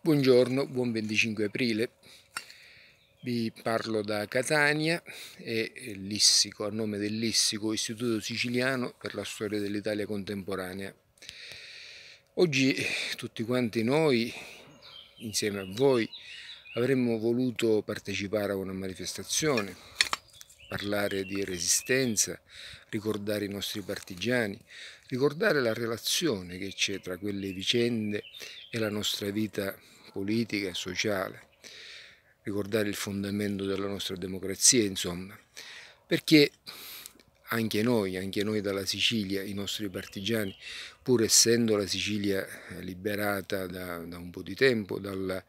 Buongiorno, buon 25 aprile. Vi parlo da Catania e Lissico, a nome del Lissico, Istituto Siciliano per la Storia dell'Italia Contemporanea. Oggi tutti quanti noi, insieme a voi, avremmo voluto partecipare a una manifestazione parlare di resistenza, ricordare i nostri partigiani, ricordare la relazione che c'è tra quelle vicende e la nostra vita politica e sociale, ricordare il fondamento della nostra democrazia, insomma, perché anche noi, anche noi dalla Sicilia, i nostri partigiani, pur essendo la Sicilia eh, liberata da, da un po' di tempo dalla,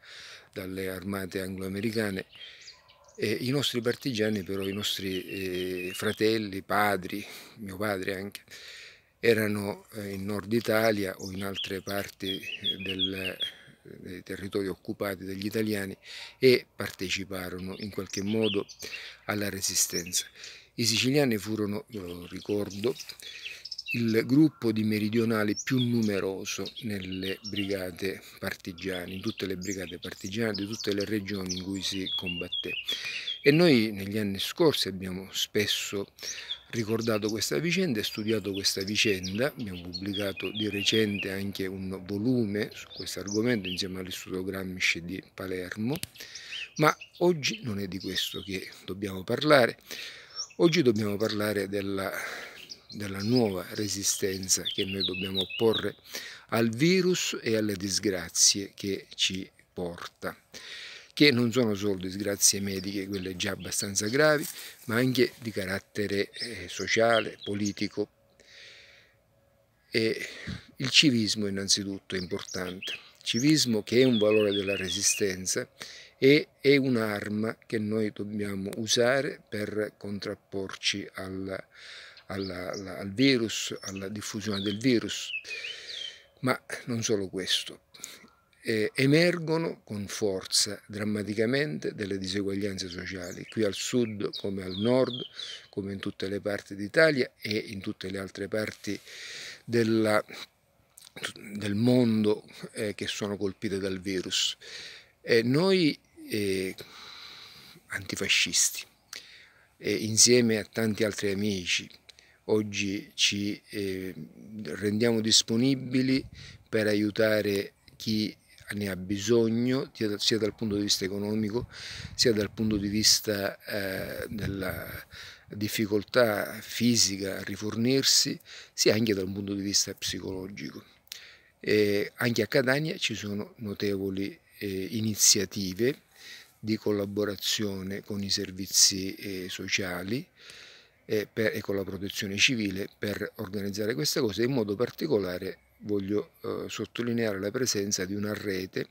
dalle armate anglo-americane, e I nostri partigiani però, i nostri eh, fratelli, padri, mio padre anche, erano eh, in nord Italia o in altre parti eh, del, dei territori occupati dagli italiani e parteciparono in qualche modo alla resistenza. I siciliani furono, lo ricordo, il gruppo di meridionali più numeroso nelle brigate partigiane, in tutte le brigate partigiane di tutte le regioni in cui si combatté. E noi negli anni scorsi abbiamo spesso ricordato questa vicenda e studiato questa vicenda, abbiamo pubblicato di recente anche un volume su questo argomento insieme all'Istituto Gramsci di Palermo, ma oggi non è di questo che dobbiamo parlare, oggi dobbiamo parlare della della nuova resistenza che noi dobbiamo opporre al virus e alle disgrazie che ci porta, che non sono solo disgrazie mediche, quelle già abbastanza gravi, ma anche di carattere eh, sociale, politico. E il civismo innanzitutto è importante, civismo che è un valore della resistenza e è un'arma che noi dobbiamo usare per contrapporci alla alla, alla, al virus, alla diffusione del virus. Ma non solo questo, eh, emergono con forza drammaticamente delle diseguaglianze sociali, qui al sud come al nord, come in tutte le parti d'Italia e in tutte le altre parti della, del mondo eh, che sono colpite dal virus. Eh, noi antifascisti, insieme a tanti altri amici, oggi ci eh, rendiamo disponibili per aiutare chi ne ha bisogno sia dal punto di vista economico sia dal punto di vista eh, della difficoltà fisica a rifornirsi sia anche dal punto di vista psicologico. Eh, anche a Catania ci sono notevoli eh, iniziative di collaborazione con i servizi eh, sociali e, per, e, con la protezione civile per organizzare queste cose. In modo particolare voglio eh, sottolineare la presenza di una rete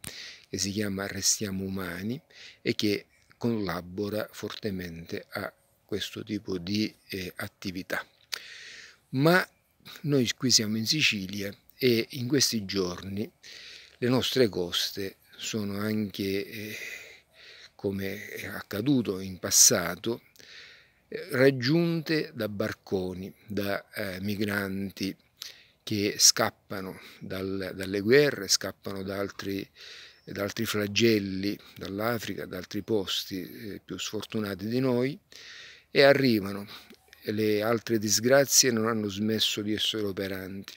che si chiama Restiamo Umani e che collabora fortemente a questo tipo di eh, attività. Ma noi qui siamo in Sicilia e in questi giorni le nostre coste sono anche, eh, come è accaduto in passato, raggiunte da barconi, da eh, migranti che scappano dal, dalle guerre, scappano da altri, da altri flagelli, dall'Africa, da altri posti eh, più sfortunati di noi e arrivano. Le altre disgrazie non hanno smesso di essere operanti.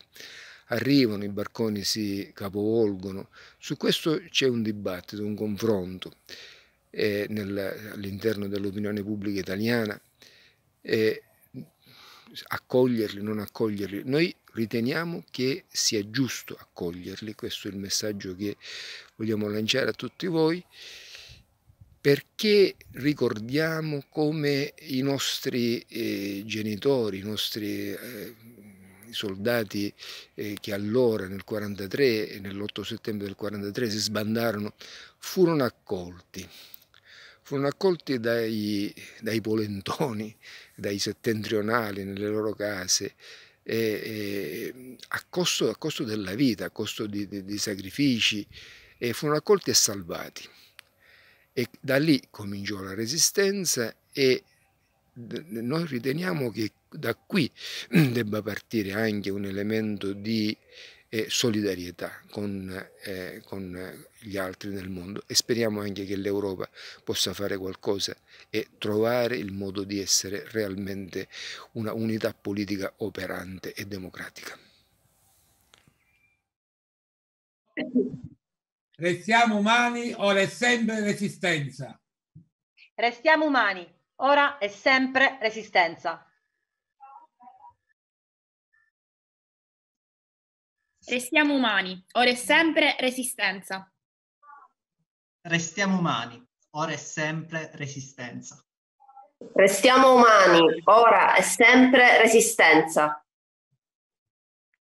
Arrivano, i barconi si capovolgono. Su questo c'è un dibattito, un confronto eh, all'interno dell'opinione pubblica italiana eh, accoglierli, non accoglierli. Noi riteniamo che sia giusto accoglierli, questo è il messaggio che vogliamo lanciare a tutti voi, perché ricordiamo come i nostri eh, genitori, i nostri eh, soldati eh, che allora nel 43 e nell'8 settembre del 43 si sbandarono, furono accolti furono accolti dai, dai polentoni, dai settentrionali nelle loro case, e, e, a, costo, a, costo, della vita, a costo di, di, di sacrifici, e furono accolti e salvati. E da lì cominciò la resistenza e noi riteniamo che da qui debba partire anche un elemento di eh, solidarietà con, eh, con, gli altri nel mondo e speriamo anche che l'Europa possa fare qualcosa e trovare il modo di essere realmente una unità politica operante e democratica. Restiamo umani o è sempre resistenza? Restiamo umani. Ora è sempre resistenza. Restiamo umani, ora è sempre resistenza. Restiamo umani, ora è sempre resistenza. Restiamo umani, ora è sempre resistenza.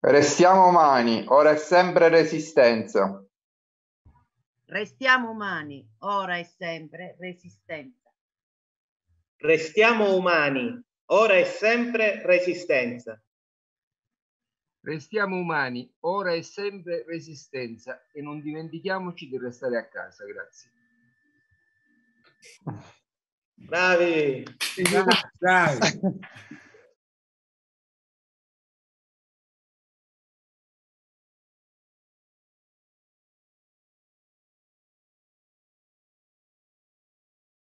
Restiamo umani, ora è sempre resistenza. Restiamo umani, ora è sempre resistenza. Restiamo umani, ora e sempre resistenza. Restiamo umani, ora e sempre resistenza e non dimentichiamoci di restare a casa, grazie. Bravi! Bravi. Bravi.